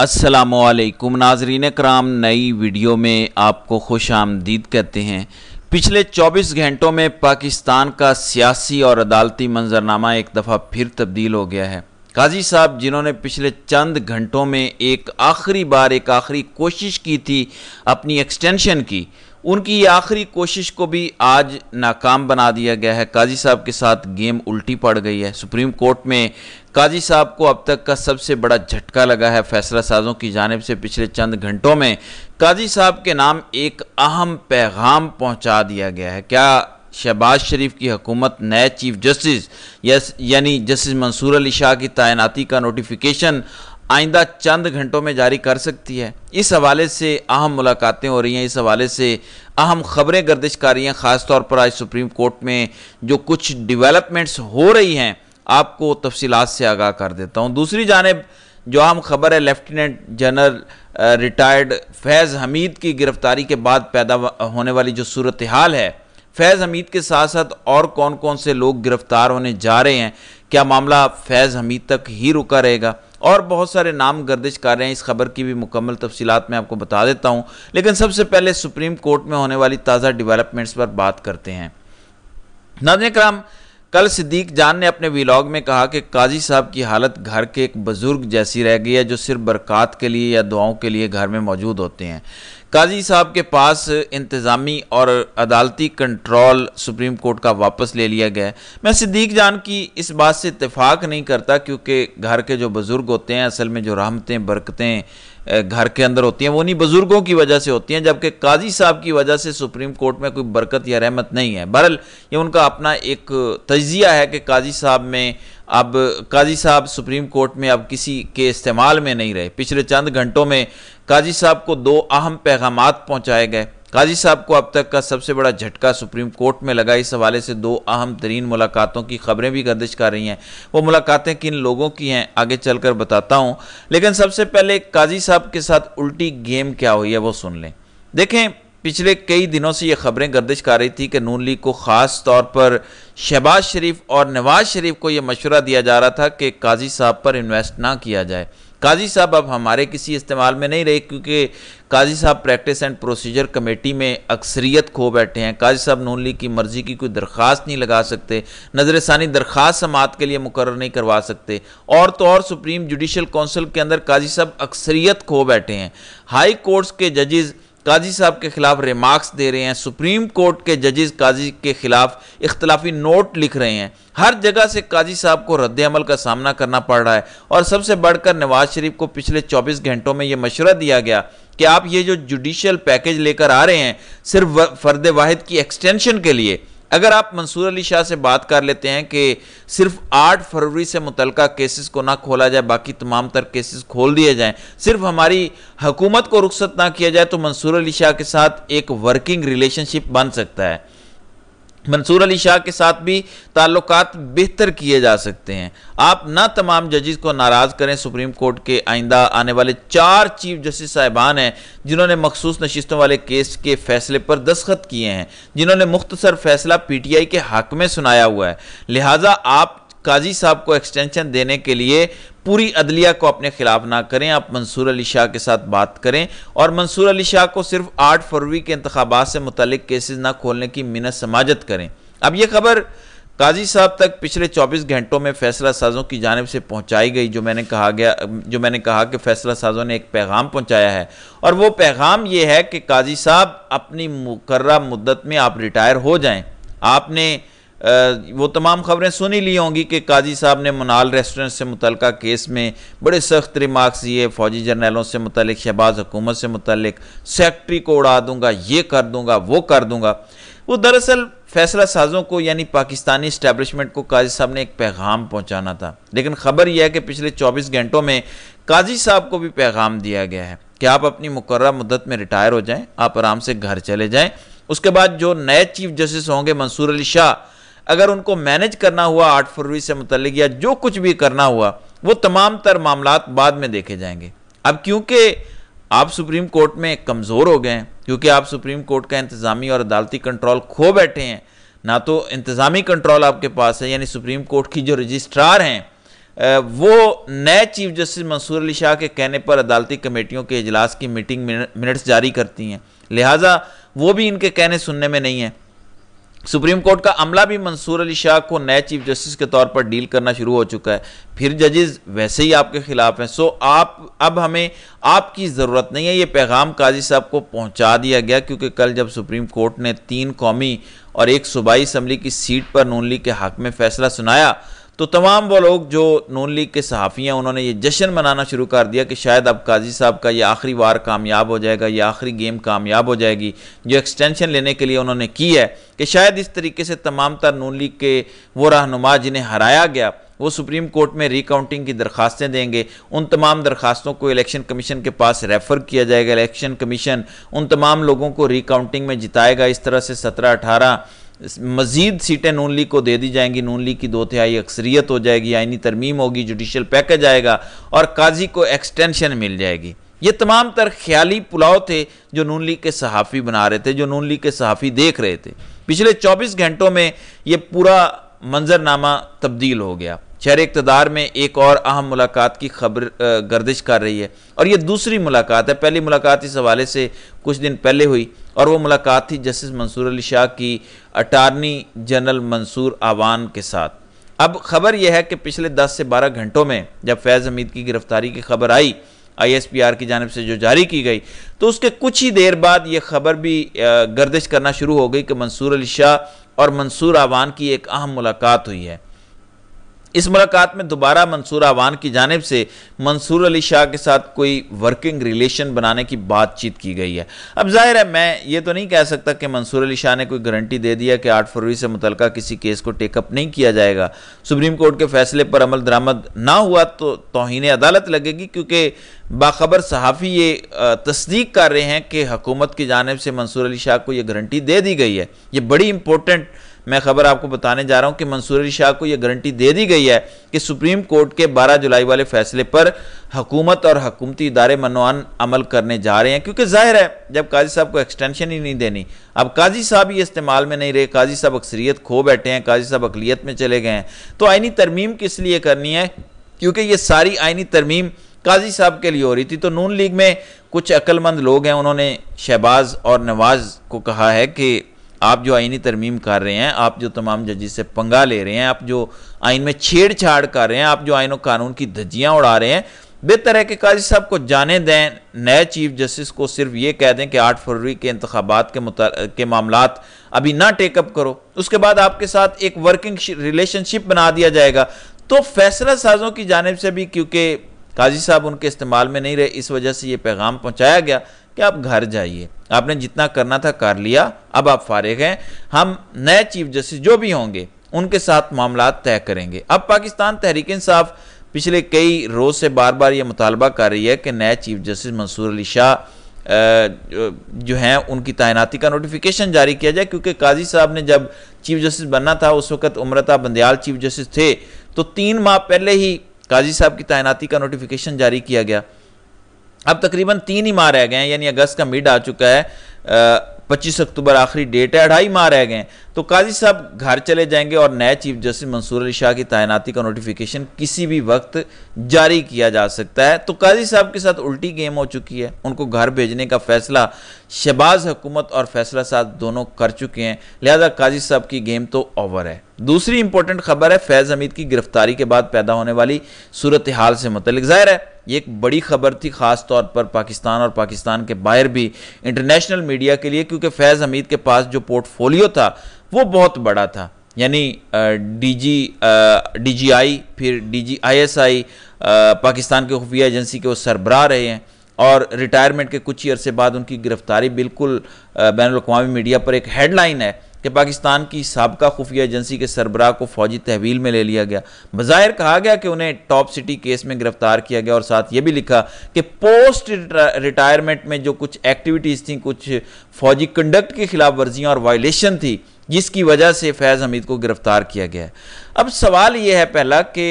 असलकुम नाजरीन कराम नई वीडियो में आपको खुश आमदीद कहते हैं पिछले 24 घंटों में पाकिस्तान का सियासी और अदालती मंजरनामा एक दफ़ा फिर तब्दील हो गया है काजी साहब जिन्होंने पिछले चंद घंटों में एक आखिरी बार एक आखिरी कोशिश की थी अपनी एक्सटेंशन की उनकी आखिरी कोशिश को भी आज नाकाम बना दिया गया है काजी साहब के साथ गेम उल्टी पड़ गई है सुप्रीम कोर्ट में काजी साहब को अब तक का सबसे बड़ा झटका लगा है फैसला साजों की जानब से पिछले चंद घंटों में काजी साहब के नाम एक अहम पैगाम पहुंचा दिया गया है क्या शहबाज शरीफ की हुकूमत नए चीफ जस्टिस यानी जस्टिस मंसूर अली शाह की तैनाती का नोटिफिकेशन आइंदा चंद घंटों में जारी कर सकती है इस हवाले से अहम मुलाकातें हो रही हैं इस हवाले से अहम खबरें गर्दिश कर रही हैं ख़ासतौर पर आज सुप्रीम कोर्ट में जो कुछ डिवेलपमेंट्स हो रही हैं आपको तफसीलात से आगाह कर देता हूँ दूसरी जानब जो अहम खबर है lieutenant general retired Faiz Hameed की गिरफ्तारी के बाद पैदा होने वाली जो सूरत हाल है फैज़ हमीद के साथ साथ और कौन कौन से लोग गिरफ्तार होने जा रहे हैं क्या मामला फैज़ हमीद तक ही रुका रहेगा और बहुत सारे नाम गर्दिश कर रहे हैं इस खबर की भी मुकम्मल तफसीत मैं आपको बता देता हूँ लेकिन सबसे पहले सुप्रीम कोर्ट में होने वाली ताज़ा डिवेलपमेंट्स पर बात करते हैं नाजन कराम कल सिद्दीक जान ने अपने व्लॉग में कहा कि काजी साहब की हालत घर के एक बुज़ुर्ग जैसी रह गई है जो सिर्फ बरक़ात के लिए या दुआओं के लिए घर में मौजूद होते हैं काजी साहब के पास इंतज़ामी और अदालती कंट्रोल सुप्रीम कोर्ट का वापस ले लिया गया है मैं सिद्दीक जान की इस बात से इतफ़ाक़ नहीं करता क्योंकि घर के जो बुज़ुर्ग होते हैं असल में जो रहमतें बरकतें घर के अंदर होती हैं वो नहीं बुज़ुर्गों की वजह से होती हैं जबकि काजी साहब की वजह से सुप्रीम कोर्ट में कोई बरकत या रहमत नहीं है बहरल ये उनका अपना एक तजिया है कि काजी साहब में अब काजी साहब सुप्रीम कोर्ट में अब किसी के इस्तेमाल में नहीं रहे पिछले चंद घंटों में काजी साहब को दो अहम पैगाम पहुँचाए गए काजी साहब को अब तक का सबसे बड़ा झटका सुप्रीम कोर्ट में लगा इस हवाले से दो अहम तरीन मुलाकातों की खबरें भी गर्दिश कर रही हैं वो मुलाकातें किन लोगों की हैं आगे चलकर बताता हूं लेकिन सबसे पहले काजी साहब के साथ उल्टी गेम क्या हुई है वो सुन लें देखें पिछले कई दिनों से ये खबरें गर्दिश कर रही थी कि नून लीग को ख़ास तौर पर शहबाज शरीफ और नवाज शरीफ को ये मशवरा दिया जा रहा था कि काजी साहब पर इन्वेस्ट ना किया जाए काजी साहब अब हमारे किसी इस्तेमाल में नहीं रहे क्योंकि काजी साहब प्रैक्टिस एंड प्रोसीजर कमेटी में अक्सरियत खो बैठे हैं काजी साहब नून लीग की मर्ज़ी की कोई दरख्वास्त नहीं लगा सकते नजर षानी दरख्वास्त समात के लिए मुकर नहीं करवा सकते और तो और सुप्रीम जुडिशल कौंसिल के अंदर काजी साहब अक्सरियत खो बैठे हैं हाई कोर्ट्स के जजेज़ काजी साहब के खिलाफ रिमार्क्स दे रहे हैं सुप्रीम कोर्ट के जजेस काजी के खिलाफ इख्तलाफी नोट लिख रहे हैं हर जगह से काजी साहब को रद्द अमल का सामना करना पड़ रहा है और सबसे बढ़कर नवाज शरीफ को पिछले 24 घंटों में ये मशवरा दिया गया कि आप ये जो जुडिशल पैकेज लेकर आ रहे हैं सिर्फ फर्द वाहिद की एक्सटेंशन के लिए अगर आप मंसूर अली शाह से बात कर लेते हैं कि सिर्फ 8 फरवरी से मुतल केसेस को ना खोला जाए बाकी तमाम तर केसेस खोल दिए जाएं सिर्फ हमारी हुकूमत को रुख्सत ना किया जाए तो मंसूर अली शाह के साथ एक वर्किंग रिलेशनशिप बन सकता है मंसूर अली शाह के साथ भी ताल्लुक बेहतर किए जा सकते हैं आप ना तमाम जजेस को नाराज़ करें सुप्रीम कोर्ट के आइंदा आने वाले चार चीफ जस्टिस साहिबान हैं जिन्होंने मखसूस नशितों वाले केस के फैसले पर दस्खत किए हैं जिन्होंने मुख्तसर फैसला पी टी आई के हक में सुनाया हुआ है लिहाजा आप काजी साहब को एक्सटेंशन देने के लिए पूरी अदलिया को अपने खिलाफ ना करें आप मंसूर अली शाह के साथ बात करें और मंसूर अली शाह को सिर्फ आठ फरवरी के इंतबात से मुतलिक केसेस ना खोलने की मिनत समाजत करें अब यह खबर काजी साहब तक पिछले 24 घंटों में फैसला साजों की जानब से पहुंचाई गई जो मैंने कहा गया जो मैंने कहा कि फैसला साजों ने एक पैगाम पहुंचाया है और वो पैगाम ये है कि काजी साहब अपनी मुकर्रा मुद्दत में आप रिटायर हो जाएं आपने वो तमाम खबरें सुनी ली होंगी कि काजी साहब ने मनाल रेस्टोरेंट से मुतल केस में बड़े सख्त रिमार्क्स दिए फौजी जर्नलों से मुतल शहबाज हुकूमत से मुतल सेक्ट्री को उड़ा दूंगा ये कर दूंगा वो कर दूंगा वो दरअसल फैसला साजों को यानी पाकिस्तानी इस्टेबलिशमेंट को काजी साहब ने एक पैगाम पहुँचाना था लेकिन खबर यह है कि पिछले चौबीस घंटों में काजी साहब को भी पैगाम दिया गया है कि आप अपनी मुकर मुद्दत में रिटायर हो जाएँ आप आराम से घर चले जाएँ उसके बाद जो नए चीफ जस्टिस होंगे मंसूर अली शाह अगर उनको मैनेज करना हुआ आठ फरवरी से मुतलिक या जो कुछ भी करना हुआ वो तमाम तर मामला बाद में देखे जाएंगे अब क्योंकि आप सुप्रीम कोर्ट में कमज़ोर हो गए हैं क्योंकि आप सुप्रीम कोर्ट का इंतज़ामी और अदालती कंट्रोल खो बैठे हैं ना तो इंतज़ामी कंट्रोल आपके पास है यानी सुप्रीम कोर्ट की जो रजिस्ट्रार हैं वो नए चीफ जस्टिस मंसूर अली शाह के कहने पर अदालती कमेटियों के इजलास की मीटिंग मिनट्स जारी करती हैं लिहाजा वो भी इनके कहने सुनने में नहीं है सुप्रीम कोर्ट का अमला भी मंसूर अली शाह को नए चीफ जस्टिस के तौर पर डील करना शुरू हो चुका है फिर जजेस वैसे ही आपके खिलाफ हैं सो आप अब हमें आपकी ज़रूरत नहीं है ये पैगाम काजी साहब को पहुंचा दिया गया क्योंकि कल जब सुप्रीम कोर्ट ने तीन कौमी और एक सूबाई असम्बली की सीट पर नून लीग के हक में फैसला सुनाया तो तमाम वो लोग जो नून लीग के सहाफ़ी हैं उन्होंने ये जश्न मनाना शुरू कर दिया कि शायद अब काजी साहब का ये आखिरी वार कामयाब हो जाएगा ये आखिरी गेम कामयाब हो जाएगी जो एक्सटेंशन लेने के लिए उन्होंने की है कि शायद इस तरीके से तमाम तर नून लीग के वो रहनुमा जिन्हें हराया गया वो सुप्रीम कोर्ट में रिकाउंटिंग की दरखास्तें देंगे उन तमाम दरखास्तों को इलेक्शन कमीशन के पास रेफर किया जाएगा इलेक्शन कमीशन उन तमाम लोगों को रिकाउंटिंग में जिताएगा इस तरह से सत्रह अठारह मजीद सीटें नून लीग को दे दी जाएंगी नून लीग की दो तिहाई अक्सरियत हो जाएगी आइनी तरमीम होगी जुडिशल पैकेज आएगा और काजी को एक्सटेंशन मिल जाएगी ये तमाम तर ख्याली पुलाव थे जो नून लीग के सहाफ़ी बना रहे थे जो नून लीग के सहाफ़ी देख रहे थे पिछले 24 घंटों में ये पूरा मंजरनामा तब्दील हो गया शहर इकतदार में एक और अहम मुलाकात की खबर गर्दिश कर रही है और यह दूसरी मुलाकात है पहली मुलाकात इस हवाले से कुछ दिन पहले हुई और वह मुलाकात थी जस्टिस मंसूर अली शाह की अटारनी जनरल मंसूर आवान के साथ अब खबर यह है कि पिछले 10 से 12 घंटों में जब फैज़ हमीद की गिरफ्तारी की खबर आई आईएसपीआर की जानब से जो जारी की गई तो उसके कुछ ही देर बाद ये खबर भी गर्दिश करना शुरू हो गई कि मंसूर अली शाह और मंसूर आवान की एक अहम मुलाकात हुई है इस मुलाकात में दोबारा मंसूर आवान की जानब से मंसूर अली शाह के साथ कोई वर्किंग रिलेशन बनाने की बातचीत की गई है अब जाहिर है मैं ये तो नहीं कह सकता कि मंसूर अली शाह ने कोई गारंटी दे दिया कि आठ फरवरी से मुतल किसी केस को टेकअप नहीं किया जाएगा सुप्रीम कोर्ट के फैसले पर अमल दरामद ना हुआ तो तोहन अदालत लगेगी क्योंकि बाखबर सहाफ़ी ये तस्दीक कर रहे हैं कि हुकूमत की जानब से मंसूर अली शाह को यह गारंटी दे दी गई है ये बड़ी इंपॉर्टेंट मैं खबर आपको बताने जा रहा हूं कि मंसूर अली शाह को यह गारंटी दे दी गई है कि सुप्रीम कोर्ट के 12 जुलाई वाले फैसले पर हुकूमत और हकूमती इदारे मनवान अमल करने जा रहे हैं क्योंकि जाहिर है जब काजी साहब को एक्सटेंशन ही नहीं देनी अब काजी साहब ये इस्तेमाल में नहीं रहे काजी साहब अक्सरियत खो बैठे हैं काजी साहब अकलीत में चले गए हैं तो आइनी तरमीम किस लिए करनी है क्योंकि ये सारी आइनी तरमीम काजी साहब के लिए हो रही थी तो नून लीग में कुछ अक्लमंद लोग हैं उन्होंने शहबाज और नवाज को कहा है कि आप जो आइनी तरमीम कर रहे हैं आप जो तमाम जजिस से पंगा ले रहे हैं आप जो आइन में छेड़छाड़ कर रहे हैं आप जो आइन कानून की धज्जियाँ उड़ा रहे हैं बेहतर है कि काजी साहब को जाने दें नए चीफ जस्टिस को सिर्फ ये कह दें कि आठ फरवरी के इंतबात के के मामला अभी ना टेकअप करो उसके बाद आपके साथ एक वर्किंग रिलेशनशिप बना दिया जाएगा तो फैसला साजों की जानब से भी क्योंकि काजी साहब उनके इस्तेमाल में नहीं रहे इस वजह से ये पैगाम पहुँचाया गया कि आप घर जाइए आपने जितना करना था कर लिया अब आप फारिग हैं हम नए चीफ जस्टिस जो भी होंगे उनके साथ मामला तय करेंगे अब पाकिस्तान तहरीक इंसाफ पिछले कई रोज़ से बार बार ये मुतालबा कर रही है कि नए चीफ जस्टिस मंसूर अली शाह जो हैं उनकी तैनाती का नोटिफिकेशन जारी किया जाए क्योंकि काजी साहब ने जब चीफ जस्टिस बनना था उस वक्त उम्रता बंदयाल चीफ जस्टिस थे तो तीन माह पहले ही काजी साहब की तैनाती का नोटिफिकेशन जारी किया गया अब तकरीबन तीन ही माह रह गए हैं यानी अगस्त का मिड आ चुका है पच्चीस अक्टूबर आखिरी डेट है अढ़ाई माह रह गए तो काजी साहब घर चले जाएंगे और नए चीफ जस्टिस मंसूर अली शाह की तैनाती का नोटिफिकेशन किसी भी वक्त जारी किया जा सकता है तो काजी साहब के साथ उल्टी गेम हो चुकी है उनको घर भेजने का फैसला शहबाज हुकूमत और फैसला साथ दोनों कर चुके हैं लिहाजा काजी साहब की गेम तो ओवर है दूसरी इंपॉर्टेंट खबर है फैज़ हमीद की गिरफ्तारी के बाद पैदा होने वाली सूरत हाल से मतलब जाहिर है ये एक बड़ी खबर थी ख़ास तौर पर पाकिस्तान और पाकिस्तान के बाहर भी इंटरनेशनल मीडिया के लिए क्योंकि फैज़ हमीद के पास जो पोर्टफोलियो था वो बहुत बड़ा था यानी डीजी डीजीआई फिर डीजी आईएसआई पाकिस्तान के खुफिया एजेंसी के वो सरबरा रहे हैं और रिटायरमेंट के कुछ ही अरसे बाद उनकी गिरफ्तारी बिल्कुल बैन अवी मीडिया पर एक हेडलाइन है कि पाकिस्तान की सबका खुफिया एजेंसी के सरबराह को फौजी तहवील में ले लिया गया बज़ाहिर कहा गया कि उन्हें टॉप सिटी केस में गिरफ्तार किया गया और साथ ये भी लिखा कि पोस्ट रिटायरमेंट में जो कुछ एक्टिविटीज़ थी कुछ फौजी कंडक्ट की खिलाफ वर्जियाँ और वायलेशन थी जिसकी वजह से फैज़ हमीद को गिरफ्तार किया गया अब सवाल यह है पहला कि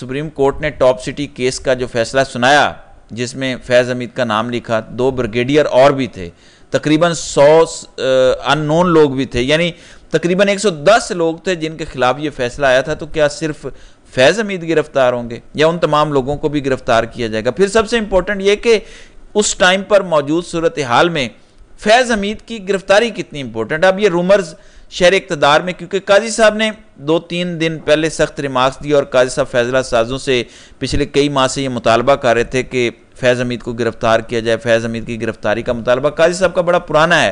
सुप्रीम कोर्ट ने टॉप सिटी केस का जो फैसला सुनाया जिसमें फैज़ हमीद का नाम लिखा दो ब्रिगेडियर और भी थे तकरीबन 100 अननोन लोग भी थे यानी तकरीबन 110 लोग थे जिनके खिलाफ ये फैसला आया था तो क्या सिर्फ फैज़ हमीद गिरफ्तार होंगे या उन तमाम लोगों को भी गिरफ्तार किया जाएगा फिर सबसे इम्पोर्टेंट ये कि उस टाइम पर मौजूद सूरत हाल में फैज़ हमीद की गिरफ्तारी कितनी इंपॉर्टेंट अब ये रूमर्स शहर इकतदार में क्योंकि काजी साहब ने दो तीन दिन पहले सख्त रिमार्क्स दिए और काजी साहब फैजला साजों से पिछले कई माह से ये मुतालबा कर रहे थे कि फैज़ हमीद को गिरफ्तार किया जाए फैज़ हमीद की गिरफ्तारी का मुतालबा काजी साहब का बड़ा पुराना है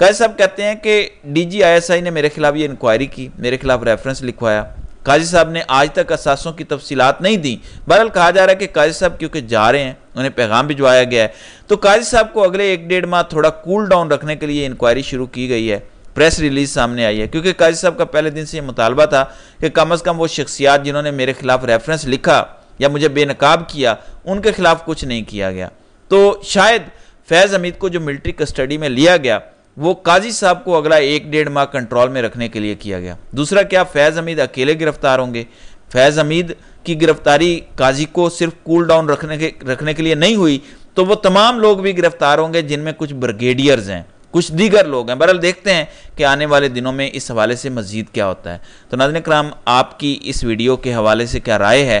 काजी साहब कहते हैं कि D G I S I ने मेरे खिलाफ ये इंक्वायरी की मेरे खिलाफ रेफरेंस लिखवाया काजी साहब ने आज तक असासों की तफसीलात नहीं दी बहरहाल कहा जा रहा है कि काजी साहब क्योंकि जा रहे हैं उन्हें पैगाम भिजवाया गया है तो काजी साहब को अगले एक डेढ़ माह थोड़ा कूल डाउन रखने के लिए इंक्वायरी शुरू की गई है प्रेस रिलीज सामने आई है क्योंकि काजी साहब का पहले दिन से ये मुतालबा था कि कम अज़ कम वो शख्सियात जिन्होंने मेरे खिलाफ रेफरेंस लिखा या मुझे बेनकाब किया उनके खिलाफ कुछ नहीं किया गया तो शायद फैज़ हमीद को जो मिलिट्री कस्टडी में लिया गया वो काजी साहब को अगला एक डेढ़ माह कंट्रोल में रखने के लिए किया गया दूसरा क्या फैज़ हमीद अकेले गिरफ्तार होंगे फैज़ हमीद की गिरफ्तारी काजी को सिर्फ कूल डाउन रखने के रखने के लिए नहीं हुई तो वो तमाम लोग भी गिरफ्तार होंगे जिनमें कुछ ब्रिगेडियर्स हैं कुछ दीगर लोग हैं बहरहाल देखते हैं कि आने वाले दिनों में इस हवाले से मज़ीद क्या होता है तो नाजन कराम आपकी इस वीडियो के हवाले से क्या राय है